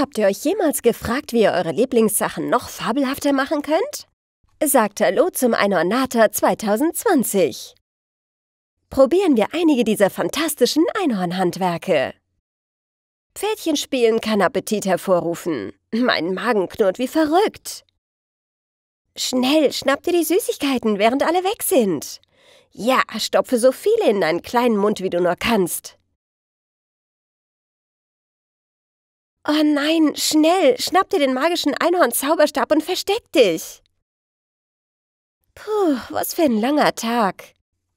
Habt ihr euch jemals gefragt, wie ihr eure Lieblingssachen noch fabelhafter machen könnt? Sagt Hallo zum Einhornata 2020. Probieren wir einige dieser fantastischen Einhornhandwerke. Pferdchen spielen kann Appetit hervorrufen. Mein Magen knurrt wie verrückt. Schnell schnappt ihr die Süßigkeiten, während alle weg sind. Ja, stopfe so viele in deinen kleinen Mund, wie du nur kannst. Oh nein, schnell, schnapp dir den magischen Einhorn-Zauberstab und versteck dich! Puh, was für ein langer Tag.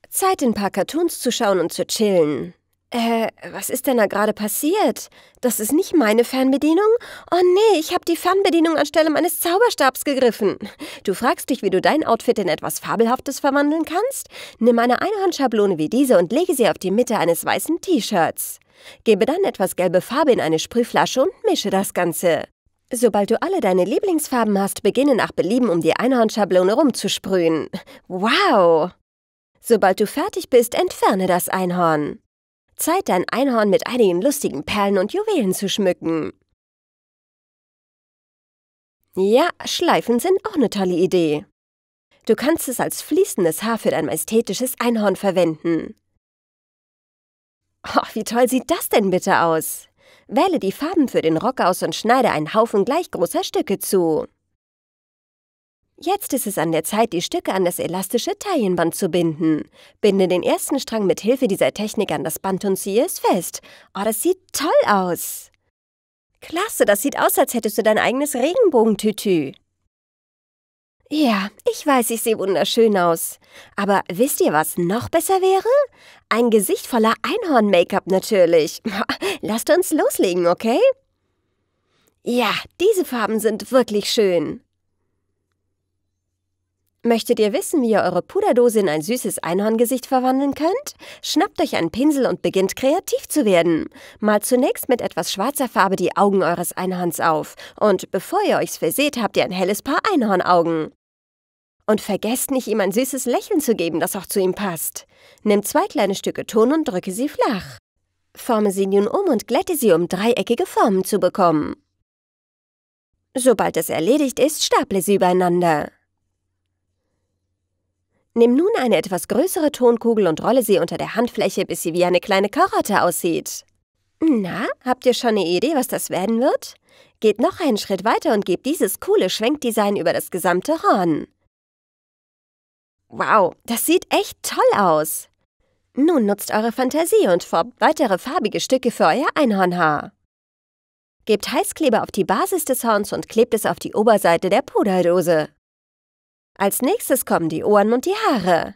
Zeit, ein paar Cartoons zu schauen und zu chillen. Äh, was ist denn da gerade passiert? Das ist nicht meine Fernbedienung? Oh nee, ich habe die Fernbedienung anstelle meines Zauberstabs gegriffen. Du fragst dich, wie du dein Outfit in etwas Fabelhaftes verwandeln kannst? Nimm eine Einhornschablone wie diese und lege sie auf die Mitte eines weißen T-Shirts. Gebe dann etwas gelbe Farbe in eine Sprühflasche und mische das Ganze. Sobald du alle deine Lieblingsfarben hast, beginne nach Belieben um die Einhornschablone rumzusprühen. Wow! Sobald du fertig bist, entferne das Einhorn. Zeit, dein Einhorn mit einigen lustigen Perlen und Juwelen zu schmücken. Ja, Schleifen sind auch eine tolle Idee. Du kannst es als fließendes Haar für dein majestätisches Einhorn verwenden. Oh, wie toll sieht das denn bitte aus? Wähle die Farben für den Rock aus und schneide einen Haufen gleich großer Stücke zu. Jetzt ist es an der Zeit, die Stücke an das elastische Taillenband zu binden. Binde den ersten Strang mit Hilfe dieser Technik an das Band und ziehe es fest. Oh, das sieht toll aus! Klasse, das sieht aus, als hättest du dein eigenes Regenbogentütü. Ja, ich weiß, ich sehe wunderschön aus. Aber wisst ihr, was noch besser wäre? Ein Gesicht voller Einhorn-Make-up natürlich. Lasst uns loslegen, okay? Ja, diese Farben sind wirklich schön. Möchtet ihr wissen, wie ihr eure Puderdose in ein süßes Einhorngesicht verwandeln könnt? Schnappt euch einen Pinsel und beginnt kreativ zu werden. Malt zunächst mit etwas schwarzer Farbe die Augen eures Einhorns auf. Und bevor ihr euch's verseht, habt ihr ein helles Paar Einhornaugen. Und vergesst nicht, ihm ein süßes Lächeln zu geben, das auch zu ihm passt. Nimm zwei kleine Stücke Ton und drücke sie flach. Forme sie nun um und glätte sie, um dreieckige Formen zu bekommen. Sobald es erledigt ist, staple sie übereinander. Nimm nun eine etwas größere Tonkugel und rolle sie unter der Handfläche, bis sie wie eine kleine Karotte aussieht. Na, habt ihr schon eine Idee, was das werden wird? Geht noch einen Schritt weiter und gebt dieses coole Schwenkdesign über das gesamte Horn. Wow, das sieht echt toll aus. Nun nutzt eure Fantasie und formt weitere farbige Stücke für euer Einhornhaar. Gebt Heißkleber auf die Basis des Horns und klebt es auf die Oberseite der Puderdose. Als nächstes kommen die Ohren und die Haare.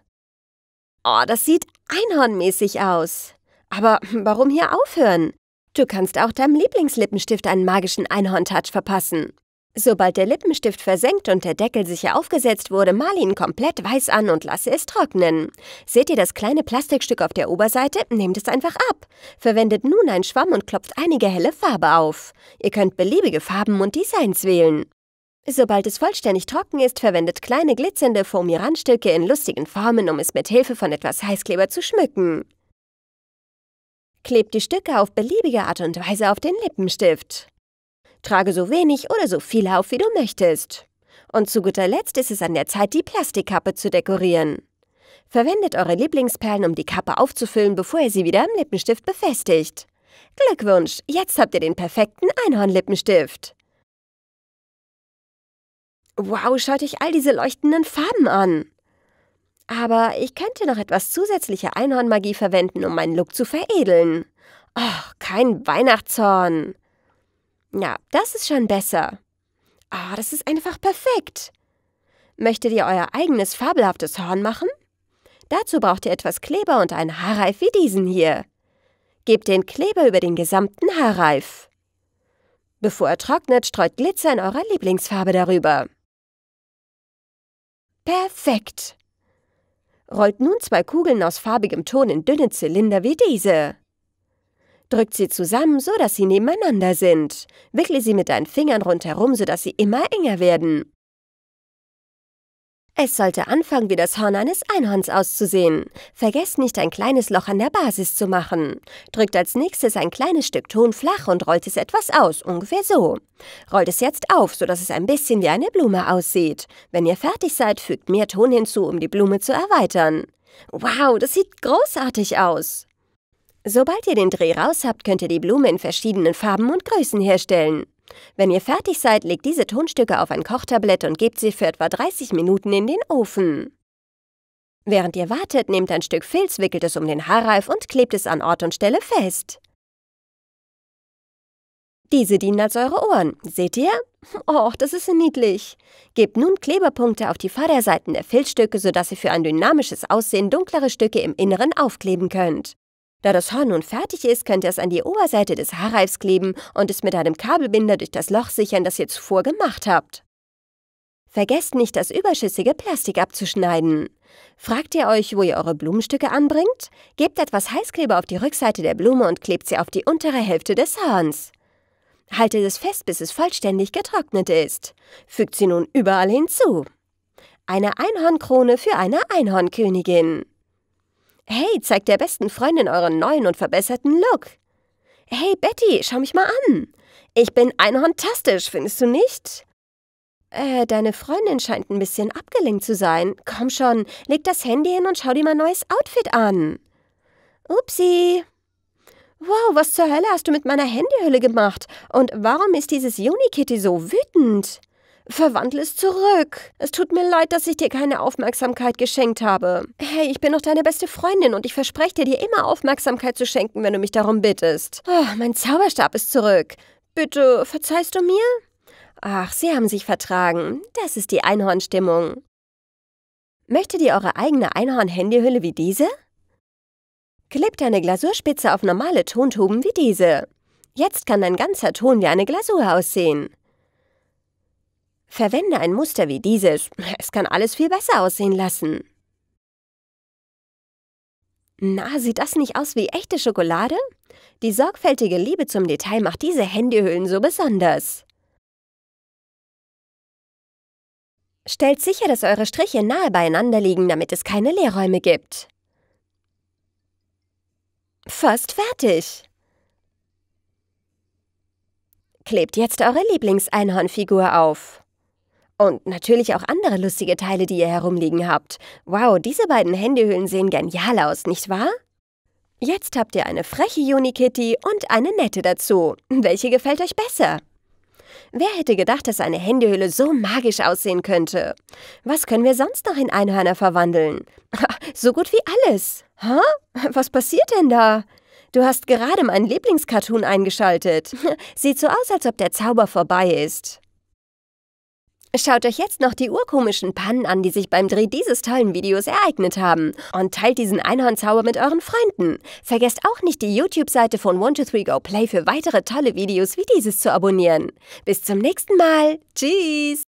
Oh, das sieht einhornmäßig aus. Aber warum hier aufhören? Du kannst auch deinem Lieblingslippenstift einen magischen Einhorn-Touch verpassen. Sobald der Lippenstift versenkt und der Deckel sicher aufgesetzt wurde, mal ihn komplett weiß an und lasse es trocknen. Seht ihr das kleine Plastikstück auf der Oberseite? Nehmt es einfach ab. Verwendet nun einen Schwamm und klopft einige helle Farbe auf. Ihr könnt beliebige Farben und Designs wählen. Sobald es vollständig trocken ist, verwendet kleine glitzernde Foamirandstücke in lustigen Formen, um es mit Hilfe von etwas Heißkleber zu schmücken. Klebt die Stücke auf beliebige Art und Weise auf den Lippenstift. Trage so wenig oder so viel auf, wie du möchtest. Und zu guter Letzt ist es an der Zeit, die Plastikkappe zu dekorieren. Verwendet eure Lieblingsperlen, um die Kappe aufzufüllen, bevor ihr sie wieder am Lippenstift befestigt. Glückwunsch, jetzt habt ihr den perfekten Einhornlippenstift. Wow, schaut euch all diese leuchtenden Farben an. Aber ich könnte noch etwas zusätzliche Einhornmagie verwenden, um meinen Look zu veredeln. Och, kein Weihnachtshorn. Ja, das ist schon besser. Ah, oh, das ist einfach perfekt. Möchtet ihr euer eigenes fabelhaftes Horn machen? Dazu braucht ihr etwas Kleber und einen Haarreif wie diesen hier. Gebt den Kleber über den gesamten Haarreif. Bevor er trocknet, streut Glitzer in eurer Lieblingsfarbe darüber. Perfekt! Rollt nun zwei Kugeln aus farbigem Ton in dünne Zylinder wie diese. Drückt sie zusammen, so dass sie nebeneinander sind. Wickle sie mit deinen Fingern rundherum, so dass sie immer enger werden. Es sollte anfangen, wie das Horn eines Einhorns auszusehen. Vergesst nicht, ein kleines Loch an der Basis zu machen. Drückt als nächstes ein kleines Stück Ton flach und rollt es etwas aus, ungefähr so. Rollt es jetzt auf, sodass es ein bisschen wie eine Blume aussieht. Wenn ihr fertig seid, fügt mehr Ton hinzu, um die Blume zu erweitern. Wow, das sieht großartig aus! Sobald ihr den Dreh raus habt, könnt ihr die Blume in verschiedenen Farben und Größen herstellen. Wenn ihr fertig seid, legt diese Tonstücke auf ein Kochtablett und gebt sie für etwa 30 Minuten in den Ofen. Während ihr wartet, nehmt ein Stück Filz, wickelt es um den Haarreif und klebt es an Ort und Stelle fest. Diese dienen als eure Ohren. Seht ihr? Och, das ist niedlich. Gebt nun Kleberpunkte auf die Vorderseiten der Filzstücke, sodass ihr für ein dynamisches Aussehen dunklere Stücke im Inneren aufkleben könnt. Da das Horn nun fertig ist, könnt ihr es an die Oberseite des Haarreifs kleben und es mit einem Kabelbinder durch das Loch sichern, das ihr zuvor gemacht habt. Vergesst nicht, das überschüssige Plastik abzuschneiden. Fragt ihr euch, wo ihr eure Blumenstücke anbringt? Gebt etwas Heißkleber auf die Rückseite der Blume und klebt sie auf die untere Hälfte des Horns. Haltet es fest, bis es vollständig getrocknet ist. Fügt sie nun überall hinzu. Eine Einhornkrone für eine Einhornkönigin. Hey, zeigt der besten Freundin euren neuen und verbesserten Look. Hey, Betty, schau mich mal an. Ich bin einhorntastisch, findest du nicht? Äh, deine Freundin scheint ein bisschen abgelenkt zu sein. Komm schon, leg das Handy hin und schau dir mein neues Outfit an. Upsi. Wow, was zur Hölle hast du mit meiner Handyhülle gemacht? Und warum ist dieses juni so wütend? Verwandle es zurück. Es tut mir leid, dass ich dir keine Aufmerksamkeit geschenkt habe. Hey, ich bin noch deine beste Freundin und ich verspreche dir, dir immer Aufmerksamkeit zu schenken, wenn du mich darum bittest. Oh, mein Zauberstab ist zurück. Bitte, verzeihst du mir? Ach, sie haben sich vertragen. Das ist die Einhornstimmung. Möchtet ihr eure eigene Einhorn-Handyhülle wie diese? Klebt deine Glasurspitze auf normale Tontuben wie diese. Jetzt kann dein ganzer Ton wie eine Glasur aussehen. Verwende ein Muster wie dieses. Es kann alles viel besser aussehen lassen. Na, sieht das nicht aus wie echte Schokolade? Die sorgfältige Liebe zum Detail macht diese Handyhüllen so besonders. Stellt sicher, dass eure Striche nahe beieinander liegen, damit es keine Leerräume gibt. Fast fertig. Klebt jetzt eure Lieblingseinhornfigur auf. Und natürlich auch andere lustige Teile, die ihr herumliegen habt. Wow, diese beiden Händehüllen sehen genial aus, nicht wahr? Jetzt habt ihr eine freche Unikitty und eine nette dazu. Welche gefällt euch besser? Wer hätte gedacht, dass eine Händehülle so magisch aussehen könnte? Was können wir sonst noch in Einhörner verwandeln? so gut wie alles. Hä? Was passiert denn da? Du hast gerade meinen Lieblingscartoon eingeschaltet. Sieht so aus, als ob der Zauber vorbei ist. Schaut euch jetzt noch die urkomischen Pannen an, die sich beim Dreh dieses tollen Videos ereignet haben. Und teilt diesen Einhornzauber mit euren Freunden. Vergesst auch nicht, die YouTube-Seite von 123Go Play für weitere tolle Videos wie dieses zu abonnieren. Bis zum nächsten Mal. Tschüss.